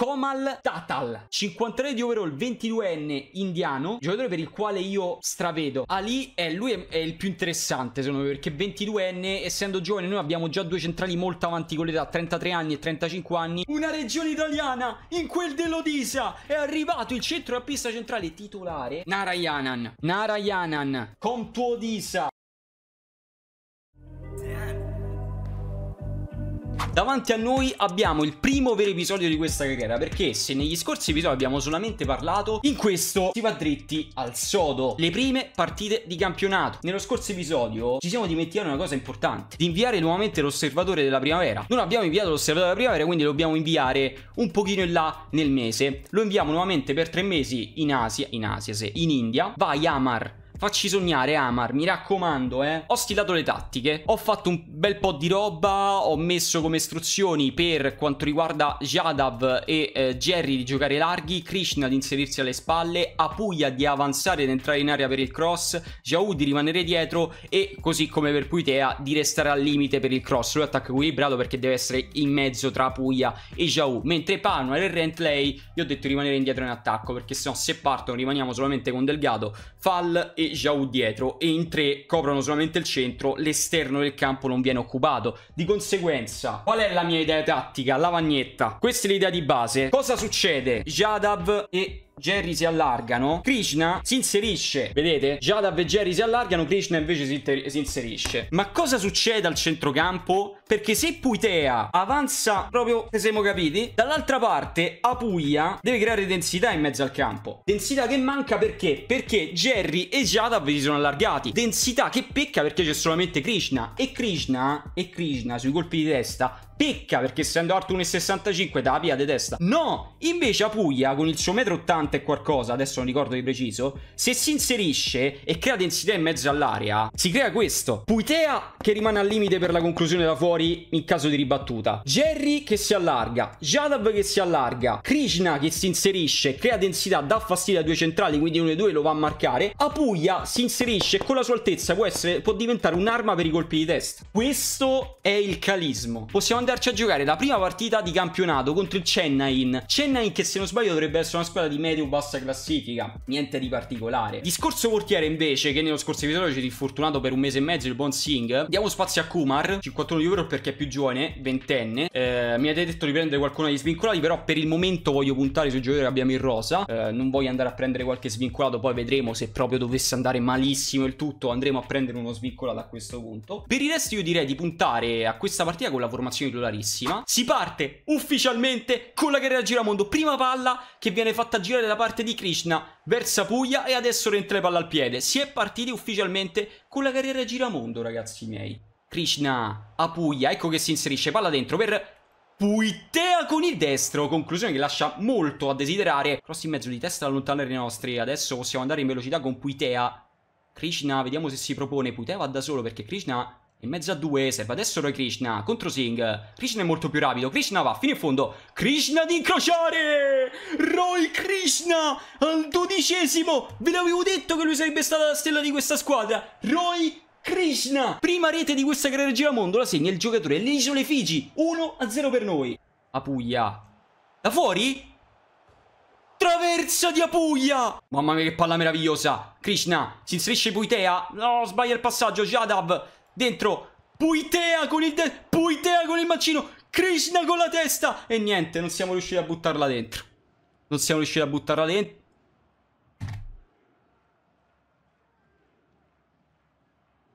Komal Tatal, 53 di overall, 22enne indiano, giocatore per il quale io stravedo. Ali ah, è, lui è, è il più interessante secondo me perché 22enne, essendo giovane, noi abbiamo già due centrali molto avanti con l'età, 33 anni e 35 anni. Una regione italiana, in quel dell'Odisa, è arrivato il centro pista centrale titolare Narayanan. Narayanan, con tuo Odisa. Davanti a noi abbiamo il primo vero episodio di questa carriera perché se negli scorsi episodi abbiamo solamente parlato, in questo si va dritti al sodo. Le prime partite di campionato. Nello scorso episodio ci siamo dimenticati una cosa importante, di inviare nuovamente l'osservatore della primavera. Non abbiamo inviato l'osservatore della primavera, quindi lo dobbiamo inviare un pochino in là nel mese. Lo inviamo nuovamente per tre mesi in Asia, in Asia se, in India. Vai Amar Facci sognare, Amar, mi raccomando, eh. Ho stilato le tattiche, ho fatto un bel po' di roba, ho messo come istruzioni per quanto riguarda Jadav e eh, Jerry di giocare larghi, Krishna di inserirsi alle spalle, Apuya di avanzare ed entrare in aria per il cross, Jahu di rimanere dietro e così come per Puitea di restare al limite per il cross. Lui attacca equilibrato perché deve essere in mezzo tra Apuya e Jahu, mentre Panuel e Rentley gli ho detto di rimanere indietro in attacco perché sennò se partono rimaniamo solamente con Delgado, Fall e Messi, Giroud dietro e in tre coprono solamente il centro, l'esterno del campo non viene occupato. Di conseguenza, qual è la mia idea tattica? Lavagnetta. Questa è l'idea di base. Cosa succede? Jadav e Jerry si allargano, Krishna si inserisce. Vedete? Jadav e Jerry si allargano, Krishna invece si, si inserisce. Ma cosa succede al centrocampo? Perché se Puitea avanza proprio, se siamo capiti, dall'altra parte Apuia deve creare densità in mezzo al campo. Densità che manca perché? Perché Jerry e Jadav si sono allargati. Densità che pecca perché c'è solamente Krishna. E Krishna, e Krishna sui colpi di testa pecca perché essendo alto 1,65 dà via di testa. No, invece Apuglia con il suo 1,80 80 e qualcosa, adesso non ricordo di preciso, se si inserisce e crea densità in mezzo all'area, si crea questo. Puitea che rimane al limite per la conclusione da fuori in caso di ribattuta. Jerry che si allarga, Jadav che si allarga, Krishna che si inserisce, crea densità, dà fastidio a due centrali, quindi uno e due lo va a marcare. Apuglia si inserisce e con la sua altezza può, essere, può diventare un'arma per i colpi di test. Questo è il calismo. Possiamo andare andarci a giocare la prima partita di campionato contro il Chennai. Chennai che se non sbaglio dovrebbe essere una squadra di medio-bassa classifica, niente di particolare. Discorso portiere invece, che nello scorso episodio ci è infortunato per un mese e mezzo il buon Singh, diamo spazio a Kumar, 51 di euro perché è più giovane, ventenne. Eh, mi avete detto di prendere qualcuno degli svincolati, però per il momento voglio puntare sui giocatori che abbiamo in rosa. Eh, non voglio andare a prendere qualche svincolato, poi vedremo se proprio dovesse andare malissimo il tutto, andremo a prendere uno svincolato a questo punto. Per il resto io direi di puntare a questa partita con la formazione di particolarissima. Si parte ufficialmente con la guerra giramondo. Prima palla che viene fatta girare da parte di Krishna versa Puglia e adesso rientra le palla al piede. Si è partiti ufficialmente con la carriera giramondo, ragazzi miei. Krishna a Puglia, ecco che si inserisce palla dentro per Puitea con il destro, conclusione che lascia molto a desiderare. Cross in mezzo di testa da allontanare i nostri, adesso possiamo andare in velocità con Puitea. Krishna, vediamo se si propone, Puitea va da solo perché Krishna in mezzo a due serve adesso Roy Krishna contro Singh Krishna è molto più rapido Krishna va fino in fondo Krishna di incrociare Roy Krishna al dodicesimo ve l'avevo detto che lui sarebbe stata la stella di questa squadra Roy Krishna prima rete di questa gara mondo la segna il giocatore delle isole Figi 1 a 0 per noi Apuglia da fuori Traversa di Apuglia! Mamma mia che palla meravigliosa! Krishna si inserisce Puitea. No, sbaglia il passaggio. Jadav dentro Puitea con il de- Puitea con il mancino, Krishna con la testa e niente, non siamo riusciti a buttarla dentro. Non siamo riusciti a buttarla dentro.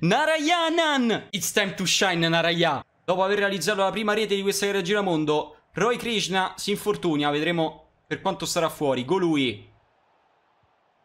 Narayanan! It's time to shine, Naraya! Dopo aver realizzato la prima rete di questa gara giramondo, Roy Krishna si infortuna, vedremo per quanto sarà fuori. Golui.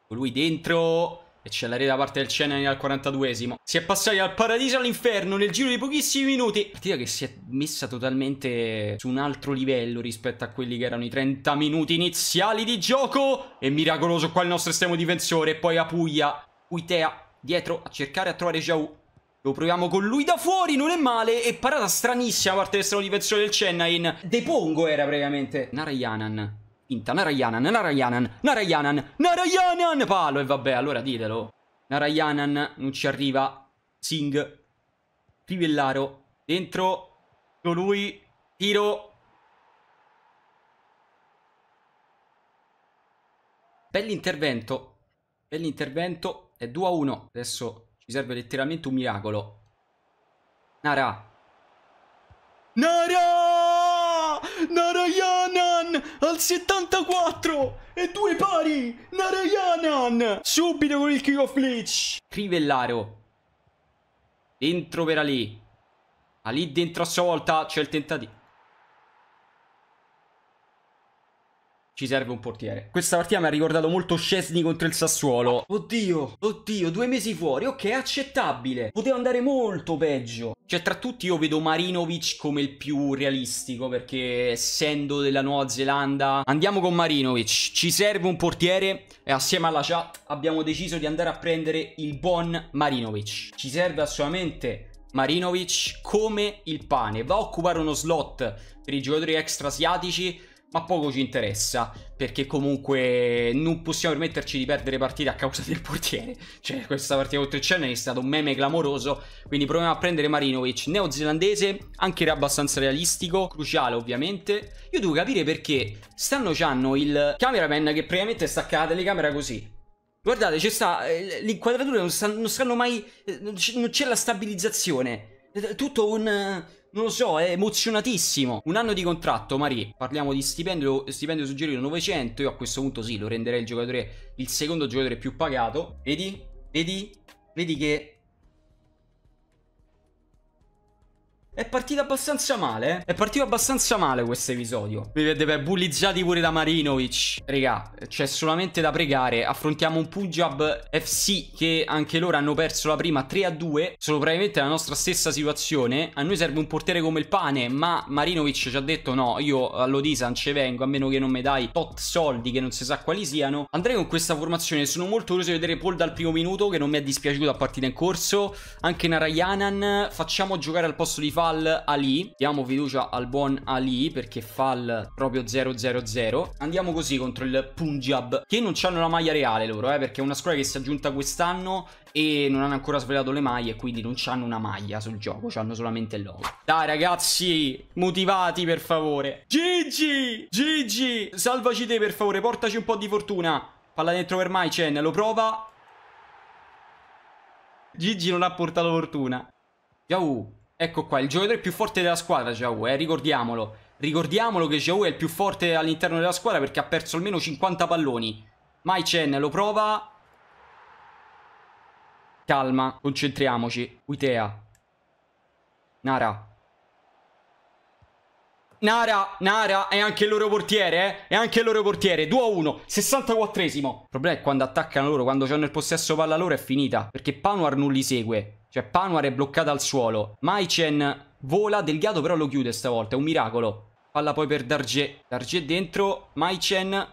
Golui dentro. E c'è la rete da parte del Cenani al 42esimo. Si è passati dal paradiso all'inferno nel giro di pochissimi minuti. Partita che si è messa totalmente su un altro livello rispetto a quelli che erano i 30 minuti iniziali di gioco. E miracoloso qua il nostro estremo difensore. Poi Puglia. Uitea dietro a cercare a trovare Jau. Lo proviamo con lui da fuori, non è male. E parata stranissima da parte dell'estremo difensore del Cennain. Depongo era praticamente. Narayanan Finta, Narayanan, Narayanan, Narayanan, Narayanan, palo, e vabbè, allora ditelo. Narayanan, non ci arriva, Singh, Rivellaro, dentro, lui, tiro, Bell'intervento, bell'intervento, è 2 a 1, adesso ci serve letteralmente un miracolo. Nara. Nara! Narayanan! al 74 e due pari Narayanan subito con il of Leech Crivellaro dentro per Ali Ali dentro a sua volta c'è il tentativo ci serve un portiere. Questa partita mi ha ricordato molto Scesni contro il Sassuolo. Oddio, oddio, due mesi fuori, ok, accettabile. Poteva andare molto peggio. Cioè, tra tutti io vedo Marinovic come il più realistico, perché essendo della Nuova Zelanda... Andiamo con Marinovic, ci serve un portiere e assieme alla chat abbiamo deciso di andare a prendere il buon Marinovic. Ci serve assolutamente... Marinovic come il pane va a occupare uno slot per i giocatori extra asiatici ma poco ci interessa perché comunque non possiamo permetterci di perdere partite a causa del portiere. Cioè, questa partita contro il Chennai è stato un meme clamoroso, quindi proviamo a prendere Marinovic, neozelandese, anche era abbastanza realistico, cruciale ovviamente. Io devo capire perché stanno hanno il cameraman che praticamente stacca la telecamera così. Guardate, c'è sta eh, l'inquadratura non, sta, non stanno mai eh, non c'è la stabilizzazione. Tutto un non lo so, è emozionatissimo. Un anno di contratto, Mari. Parliamo di stipendio, stipendio suggerito 900. Io a questo punto sì, lo renderei il giocatore, il secondo giocatore più pagato. Vedi? Vedi? Vedi che è partito abbastanza male. Eh? È partito abbastanza male questo episodio. Mi vedete bullizzati pure da Marinovic. Regà, c'è solamente da pregare. Affrontiamo un Punjab FC che anche loro hanno perso la prima 3 a 2. Sono probabilmente la nostra stessa situazione. A noi serve un portiere come il pane, ma Marinovic ci ha detto no, io all'Odisa non ci vengo, a meno che non mi dai tot soldi che non si sa quali siano. Andrei con questa formazione. Sono molto curioso di vedere Paul dal primo minuto, che non mi è dispiaciuto a partita in corso. Anche Narayanan. Facciamo giocare al posto di Fabio Fal Ali. Diamo fiducia al buon Ali perché Fal proprio 0-0-0. Andiamo così contro il Punjab, che non hanno la maglia reale loro, eh, perché è una squadra che si è aggiunta quest'anno e non hanno ancora svelato le maglie, quindi non hanno una maglia sul gioco, hanno solamente il logo. Dai ragazzi, motivati per favore. Gigi! Gigi! Salvaci te per favore, portaci un po' di fortuna. Palla dentro per Maicen, lo prova. Gigi non ha portato fortuna. Ciao! Ecco qua, il giocatore più forte della squadra, Jau, eh, ricordiamolo. Ricordiamolo che Jau è il più forte all'interno della squadra perché ha perso almeno 50 palloni. Mai Chen lo prova. Calma, concentriamoci. Uitea. Nara. Nara, Nara è anche il loro portiere, eh? È anche il loro portiere. 2 1, 64esimo. Il problema è quando attaccano loro, quando hanno il possesso palla loro è finita. Perché Panuar non li segue. Cioè Panuar è bloccata al suolo. Maicen vola, Delgado però lo chiude stavolta, è un miracolo. Palla poi per Dargé. Dargé dentro, Maicen,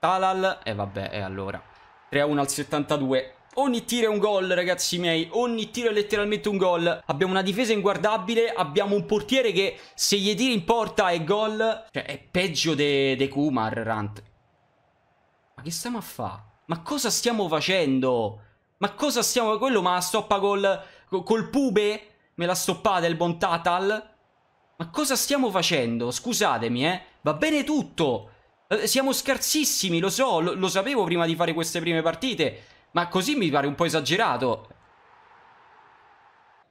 Talal. E eh vabbè, e eh, allora. 3-1 al 72. Ogni tiro è un gol, ragazzi miei. Ogni tiro è letteralmente un gol. Abbiamo una difesa inguardabile. Abbiamo un portiere che se gli tiri in porta è gol. Cioè, è peggio de, de Kumar, Rant. Ma che stiamo a fare? Ma cosa stiamo facendo? Ma cosa stiamo... Quello ma la stoppa col... Col pube? Me la stoppate il buon Tatal? Ma cosa stiamo facendo? Scusatemi, eh. Va bene tutto. Eh, siamo scarsissimi, lo so. Lo, lo sapevo prima di fare queste prime partite. Ma così mi pare un po' esagerato.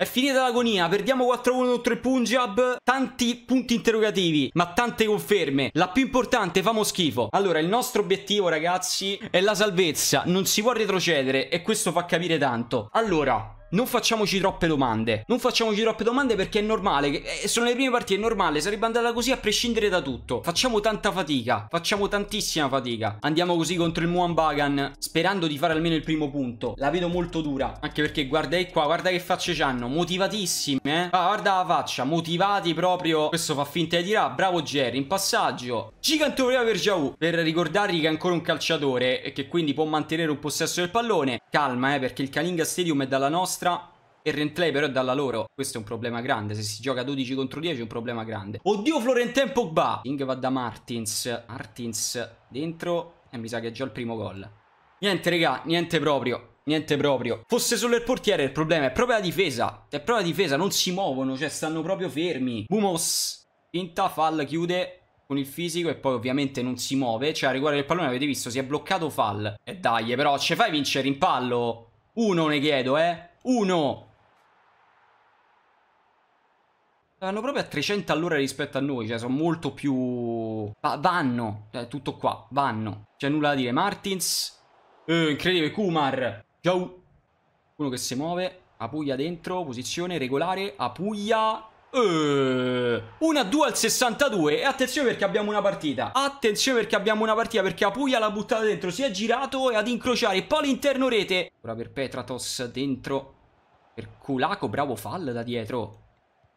È finita l'agonia, perdiamo 4-1 contro il Punjab, tanti punti interrogativi, ma tante conferme. La più importante, famo schifo. Allora, il nostro obiettivo, ragazzi, è la salvezza, non si può retrocedere e questo fa capire tanto. Allora, non facciamoci troppe domande. Non facciamoci troppe domande perché è normale. Eh, sono le prime partite, è normale. Sarebbe andata così a prescindere da tutto. Facciamo tanta fatica. Facciamo tantissima fatica. Andiamo così contro il Muan Bagan. Sperando di fare almeno il primo punto. La vedo molto dura. Anche perché guarda qua, guarda che facce ci hanno. Motivatissime. Eh? Ah, guarda la faccia. Motivati proprio. Questo fa finta di dirà. Bravo Jerry. In passaggio. Gigantoria per Jau. Per ricordargli che è ancora un calciatore. E che quindi può mantenere un possesso del pallone. Calma, eh, perché il Kalinga Stadium è dalla nostra nostra e Rentley però è dalla loro. Questo è un problema grande. Se si gioca 12 contro 10 è un problema grande. Oddio Florentin Pogba. King va da Martins. Martins dentro. E mi sa che è già il primo gol. Niente regà, niente proprio. Niente proprio. Fosse solo il portiere il problema. È proprio la difesa. È proprio la difesa. Non si muovono. Cioè stanno proprio fermi. Bumos. Finta, Fall chiude con il fisico e poi ovviamente non si muove. Cioè a riguardo del pallone avete visto si è bloccato Fall. E dai però ci fai vincere in pallo. Uno ne chiedo eh. 1. Vanno proprio a 300 all'ora rispetto a noi, cioè sono molto più... Va vanno, cioè, tutto qua, vanno. C'è nulla da dire. Martins, eh, incredibile, Kumar, Jau. Uno che si muove, Apuglia dentro, posizione regolare, Apuglia... Uh, una 2 al 62 e attenzione perché abbiamo una partita attenzione perché abbiamo una partita perché Apuia l'ha buttata dentro si è girato e ad incrociare poi l'interno rete ora per Petratos dentro per Culaco bravo fall da dietro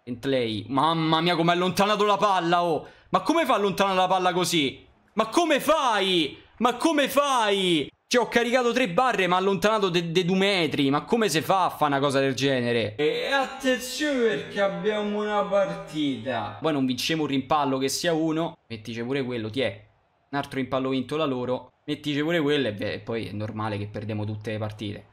Entley mamma mia come ha allontanato la palla oh ma come fa a allontanare la palla così ma come fai ma come fai cioè ho caricato tre barre ma allontanato dei de due metri Ma come si fa a fare una cosa del genere? E attenzione perché abbiamo una partita Poi non vinciamo un rimpallo che sia uno Mettice pure quello, ti è Un altro rimpallo vinto la loro Mettice pure quello e, beh, poi è normale che perdiamo tutte le partite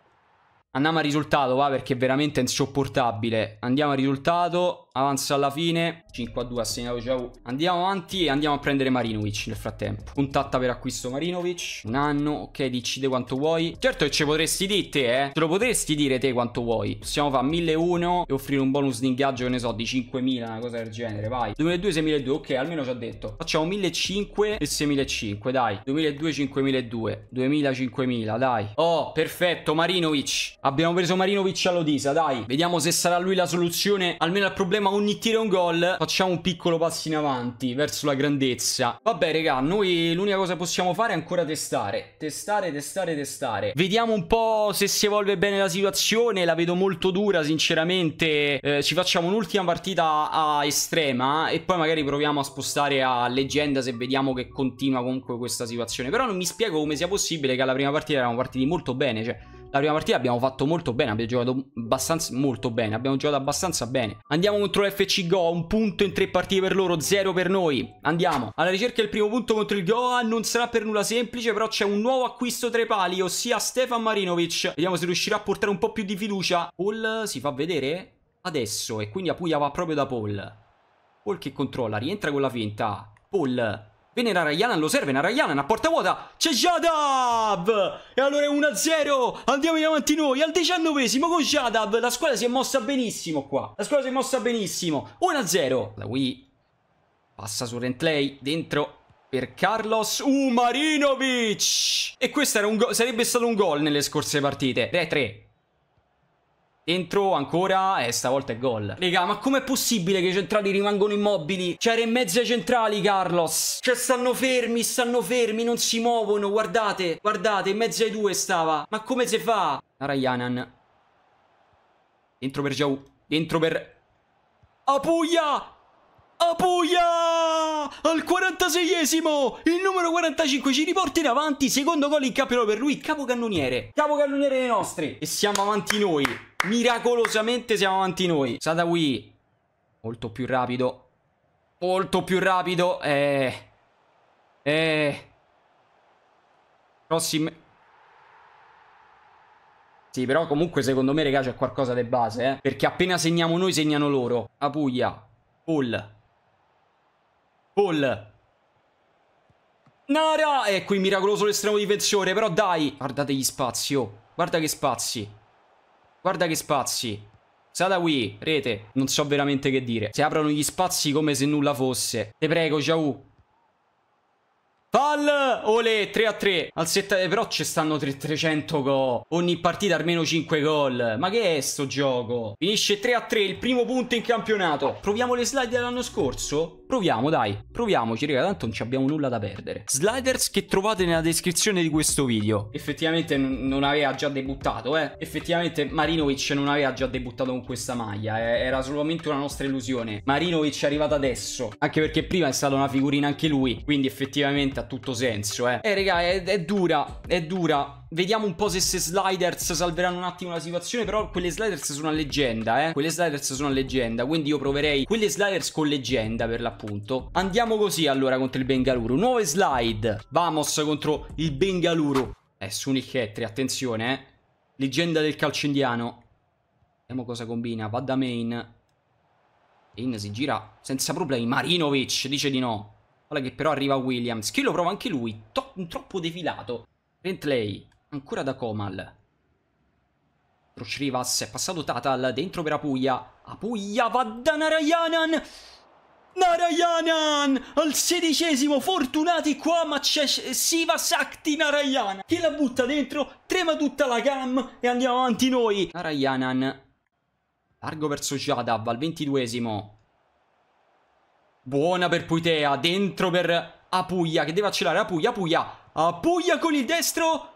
Andiamo a risultato va perché veramente è insopportabile Andiamo a risultato avanza alla fine 5 a 2 assegnato Ciavu andiamo avanti e andiamo a prendere Marinovic nel frattempo contatta per acquisto Marinovic un anno ok dici te quanto vuoi certo che ci potresti dire eh. te eh ce lo potresti dire te quanto vuoi possiamo fare 1001 e offrire un bonus di ingaggio che ne so di 5000 una cosa del genere vai 2002 6002 ok almeno ci ho detto facciamo 1005 e 6005 dai 2002 5002 2000 5000 dai oh perfetto Marinovic abbiamo preso Marinovic all'Odisa dai vediamo se sarà lui la soluzione almeno al problema ma ogni tiro è un gol, facciamo un piccolo passo in avanti verso la grandezza. Vabbè, regà noi l'unica cosa che possiamo fare è ancora testare. Testare, testare, testare. Vediamo un po' se si evolve bene la situazione. La vedo molto dura, sinceramente. Eh, ci facciamo un'ultima partita a estrema e poi magari proviamo a spostare a leggenda se vediamo che continua comunque questa situazione. Però non mi spiego come sia possibile che alla prima partita eravamo partiti molto bene, cioè... La prima partita abbiamo fatto molto bene, abbiamo giocato abbastanza molto bene, abbiamo giocato abbastanza bene. Andiamo contro l'FC Goa, un punto in tre partite per loro, zero per noi. Andiamo. Alla ricerca del primo punto contro il Goa, non sarà per nulla semplice, però c'è un nuovo acquisto tra i pali, ossia Stefan Marinovic. Vediamo se riuscirà a portare un po' più di fiducia. Paul si fa vedere adesso e quindi Apuia va proprio da Paul. Paul che controlla, rientra con la finta. Paul Viene Narayanan, lo serve Narayanan a porta vuota. C'è Shadav! E allora è 1-0. Andiamo in avanti noi al diciannovesimo con Shadav. La squadra si è mossa benissimo qua. La squadra si è mossa benissimo. 1-0. La Wii passa su Rentley dentro per Carlos Umarinovic. E questo era un sarebbe stato un gol nelle scorse partite. 3-3. Dentro ancora, eh, stavolta è gol. Raga, ma com'è possibile che i centrali rimangono immobili? C'era cioè, in mezzo ai centrali, Carlos. Cioè, stanno fermi, stanno fermi, non si muovono, guardate. Guardate, in mezzo ai due stava. Ma come si fa? Rayanan. Dentro per Jau. Dentro per... Apuglia! Apuia! Al 46esimo! Il numero 45 ci riporta in avanti, secondo gol in campionato per lui, capocannoniere. Capocannoniere dei nostri. E siamo avanti noi. Miracolosamente siamo avanti noi. Sadawi, molto più rapido. Molto più rapido. Eh... Eh... Prossimo... Sì, però comunque secondo me, ragazzi, c'è qualcosa di base, eh. Perché appena segniamo noi, segnano loro. Apuia. Pull. Paul. Nara! E qui miracoloso l'estremo difensore, però dai! Guardate gli spazi, oh. Guarda che spazi. Guarda che spazi. Sala qui, rete. Non so veramente che dire. Si aprono gli spazi come se nulla fosse. Te prego, Ciao. Fall! Ole, 3 a 3. Al set... Eh, però ci stanno 3 300 gol. Ogni partita almeno 5 gol. Ma che è sto gioco? Finisce 3 a 3, il primo punto in campionato. Proviamo le slide dell'anno scorso? Proviamo dai, proviamoci raga, tanto non abbiamo nulla da perdere. Sliders che trovate nella descrizione di questo video. Effettivamente non aveva già debuttato, eh. Effettivamente Marinovic non aveva già debuttato con questa maglia, eh. era solamente una nostra illusione. Marinovic è arrivato adesso, anche perché prima è stata una figurina anche lui, quindi effettivamente ha tutto senso, eh. Eh raga, è, è dura, è dura, Vediamo un po' se queste sliders salveranno un attimo la situazione. Però quelle sliders sono una leggenda, eh. Quelle sliders sono una leggenda. Quindi io proverei quelle sliders con leggenda per l'appunto appunto. Andiamo così allora contro il Bengaluru. Nuove slide. Vamos contro il Bengaluru. Eh, Sunic Hetri, attenzione, eh. Leggenda del calcio indiano. Vediamo cosa combina. Va da main. In si gira senza problemi. Marinovic dice di no. Guarda che però arriva Williams. Che lo prova anche lui. To troppo defilato. Bentley. Ancora da Komal. Roch Rivas. È passato Tatal. Dentro per Apuia. Apuia va da Narayanan. Narayanan al sedicesimo, fortunati qua ma c'è Siva Sakti Narayanan che la butta dentro, trema tutta la cam e andiamo avanti noi. Narayanan, largo verso Jadav al ventiduesimo, buona per Puitea, dentro per Apuglia che deve accelerare Apuglia, Apuglia, Apuglia con il destro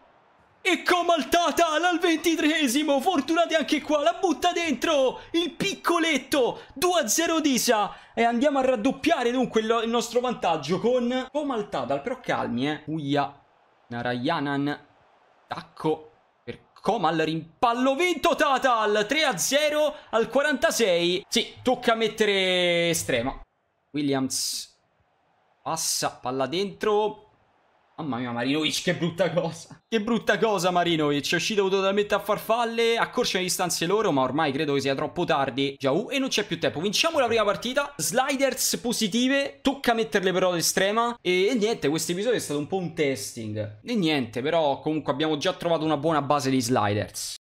Ecco maltata al ventitresimo, fortunati anche qua, la butta dentro, il piccoletto, 2-0 Disa e andiamo a raddoppiare dunque il, il nostro vantaggio con po' maltata, però calmi eh, Uia, Narayanan, tacco per Comal, rimpallo vinto Tatal, 3-0 al 46, sì, tocca mettere estrema, Williams passa, palla dentro, Mamma mia, Marinovic, che brutta cosa. Che brutta cosa, Marinovic. È uscito totalmente a farfalle, accorcia le distanze loro, ma ormai credo che sia troppo tardi. Jau, e non c'è più tempo. Vinciamo la prima partita. Sliders positive, tocca metterle però all'estrema. E, e niente, questo episodio è stato un po' un testing. E niente, però comunque abbiamo già trovato una buona base di sliders.